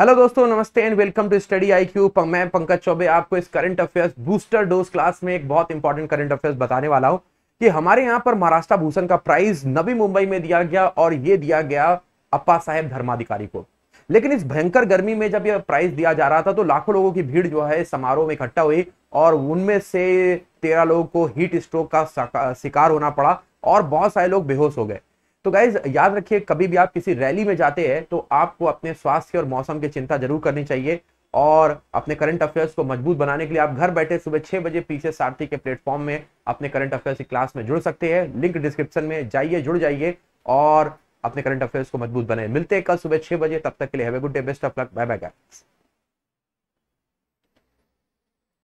hello दोस्तों नमस्ते and welcome to study I Q मैं पंकज चौबे आपको इस current affairs booster dose class में एक बहुत इंपॉर्टेंट करंट अफेयर्स बताने वाला हूँ कि हमारे यहां पर महाराष्ट्र भूषण का प्राइज नवी मुंबई में दिया गया और ये दिया गया अप्पा साहेब धर्माधिकारी को लेकिन इस भयंकर गर्मी में जब यह प्राइज दिया जा रहा था तो लाखों लोगों की भीड़ जो है समारोह में इकट्ठा हुई और उनमें से तेरह लोगों को हीट स्ट्रोक का शिकार होना पड़ा और बहुत सारे लोग बेहोश हो गए तो गाइज याद रखिए कभी भी आप किसी रैली में जाते हैं तो आपको अपने स्वास्थ्य और मौसम की चिंता जरूर करनी चाहिए और अपने करंट अफेयर्स को मजबूत बनाने के लिए आप घर बैठे सुबह छह बजे पीछे सारथी के प्लेटफॉर्म में अपने करंट अफेयर्स की क्लास में जुड़ सकते हैं लिंक डिस्क्रिप्शन में जाइए जुड़ जाइए और अपने करंट अफेयर्स को मजबूत बनाए मिलते हैं कल सुबह छह बजे तब तक के लिए have a good day best of luck bye bye guys